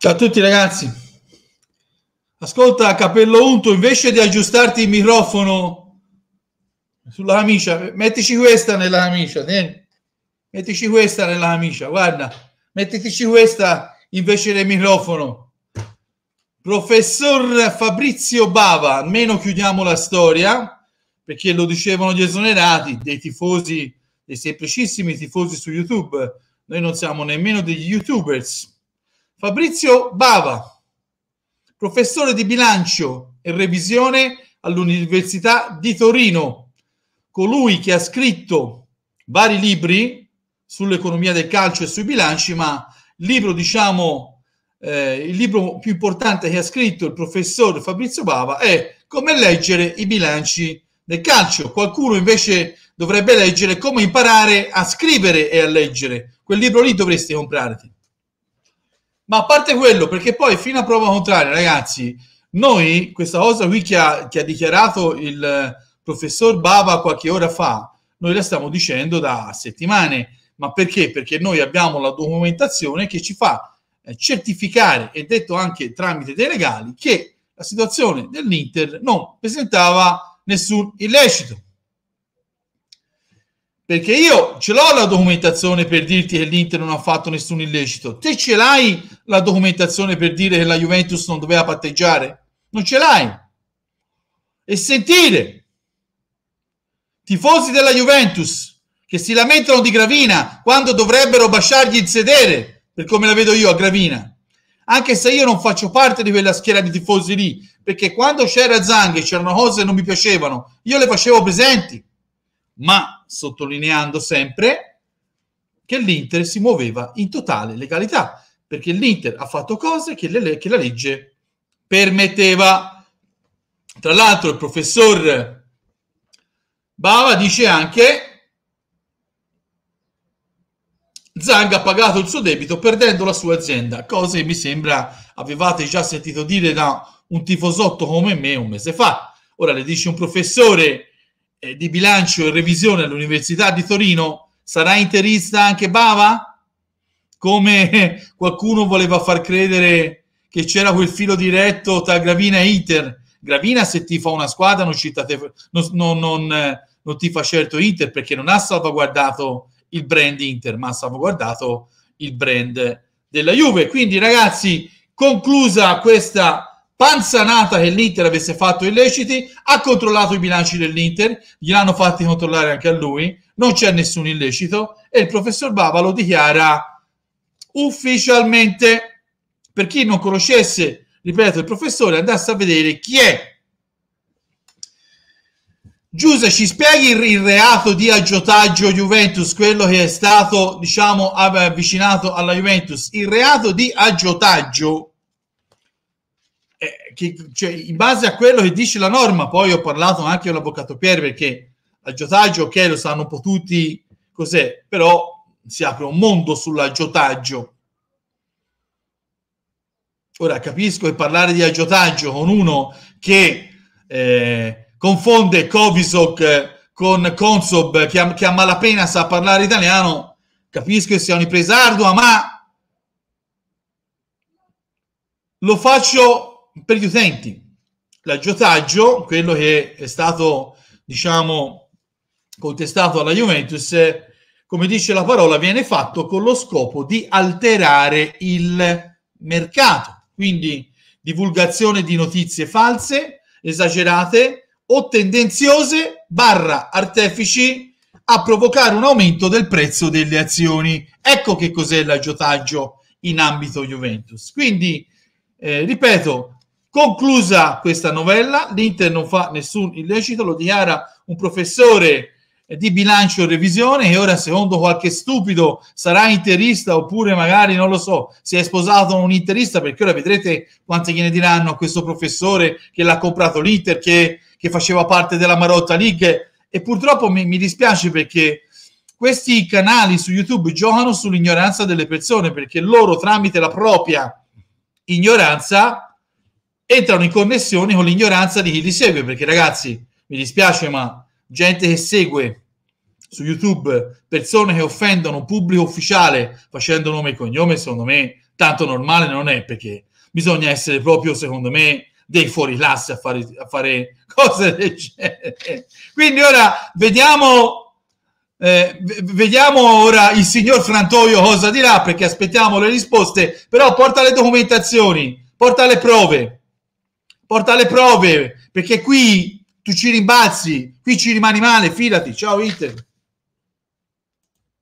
Ciao a tutti ragazzi. Ascolta, capello unto, invece di aggiustarti il microfono sulla camicia, mettici questa nella camicia, tieni. mettici questa nella camicia, guarda, Mettici questa invece del microfono. Professor Fabrizio Bava, almeno chiudiamo la storia, perché lo dicevano gli esonerati, dei tifosi, dei semplicissimi tifosi su YouTube. Noi non siamo nemmeno degli youtubers Fabrizio Bava, professore di bilancio e revisione all'Università di Torino, colui che ha scritto vari libri sull'economia del calcio e sui bilanci, ma il libro, diciamo, eh, il libro più importante che ha scritto il professor Fabrizio Bava è Come leggere i bilanci del calcio. Qualcuno invece dovrebbe leggere Come imparare a scrivere e a leggere. Quel libro lì dovresti comprarti. Ma a parte quello, perché poi fino a prova contraria, ragazzi, noi questa cosa qui che ha, che ha dichiarato il professor Bava qualche ora fa, noi la stiamo dicendo da settimane. Ma perché? Perché noi abbiamo la documentazione che ci fa eh, certificare, e detto anche tramite dei legali, che la situazione dell'Inter non presentava nessun illecito. Perché io ce l'ho la documentazione per dirti che l'Inter non ha fatto nessun illecito. Te ce l'hai la documentazione per dire che la Juventus non doveva patteggiare? Non ce l'hai. E sentire tifosi della Juventus che si lamentano di Gravina quando dovrebbero basciargli il sedere, per come la vedo io a Gravina. Anche se io non faccio parte di quella schiera di tifosi lì, perché quando c'era Zang e c'erano cose che non mi piacevano, io le facevo presenti. Ma sottolineando sempre che l'Inter si muoveva in totale legalità, perché l'Inter ha fatto cose che, le, che la legge permetteva. Tra l'altro il professor Bava dice anche Zang ha pagato il suo debito perdendo la sua azienda, cose che mi sembra avevate già sentito dire da un tifosotto come me un mese fa. Ora le dice un professore eh, di bilancio e revisione all'Università di Torino, sarà interista anche Bava? Come qualcuno voleva far credere che c'era quel filo diretto tra Gravina e Inter. Gravina se ti fa una squadra non, citate, non, non, non, eh, non ti fa certo Inter perché non ha salvaguardato il brand Inter, ma ha salvaguardato il brand della Juve. Quindi ragazzi, conclusa questa panzanata che l'Inter avesse fatto illeciti, ha controllato i bilanci dell'Inter, gliel'hanno fatti controllare anche a lui, non c'è nessun illecito e il professor Bava lo dichiara ufficialmente. Per chi non conoscesse, ripeto, il professore andasse a vedere chi è. Giuse, ci spieghi il reato di aggiotaggio Juventus, quello che è stato, diciamo, avvicinato alla Juventus. Il reato di agiotaggio... Eh, che, cioè, in base a quello che dice la norma, poi ho parlato anche con l'avvocato Pier perché l'aggiotaggio, ok, lo sanno un po' tutti cos'è, però si apre un mondo sull'aggiotaggio. Ora capisco che parlare di aggiotaggio con uno che eh, confonde Covisoc con Consob, che a, che a malapena sa parlare italiano, capisco che sia un'impresa ardua, ma lo faccio per gli utenti. L'aggiotaggio, quello che è stato, diciamo, contestato alla Juventus, come dice la parola, viene fatto con lo scopo di alterare il mercato. Quindi divulgazione di notizie false, esagerate o tendenziose, barra artefici, a provocare un aumento del prezzo delle azioni. Ecco che cos'è l'aggiotaggio in ambito Juventus. Quindi, eh, ripeto, Conclusa questa novella, l'Inter non fa nessun illecito, lo dichiara un professore di bilancio e revisione e ora secondo qualche stupido sarà interista oppure magari non lo so si è sposato un interista perché ora vedrete quante gliene diranno a questo professore che l'ha comprato l'Inter che, che faceva parte della Marotta League e purtroppo mi, mi dispiace perché questi canali su YouTube giocano sull'ignoranza delle persone perché loro tramite la propria ignoranza entrano in connessione con l'ignoranza di chi li segue, perché ragazzi, mi dispiace, ma gente che segue su YouTube persone che offendono un pubblico ufficiale facendo nome e cognome, secondo me tanto normale non è, perché bisogna essere proprio, secondo me, dei fuori classe a fare, a fare cose del genere. Quindi ora vediamo, eh, vediamo ora il signor Frantoio cosa dirà, perché aspettiamo le risposte, però porta le documentazioni, porta le prove porta le prove, perché qui tu ci rimbalzi, qui ci rimani male, fidati, ciao Inter.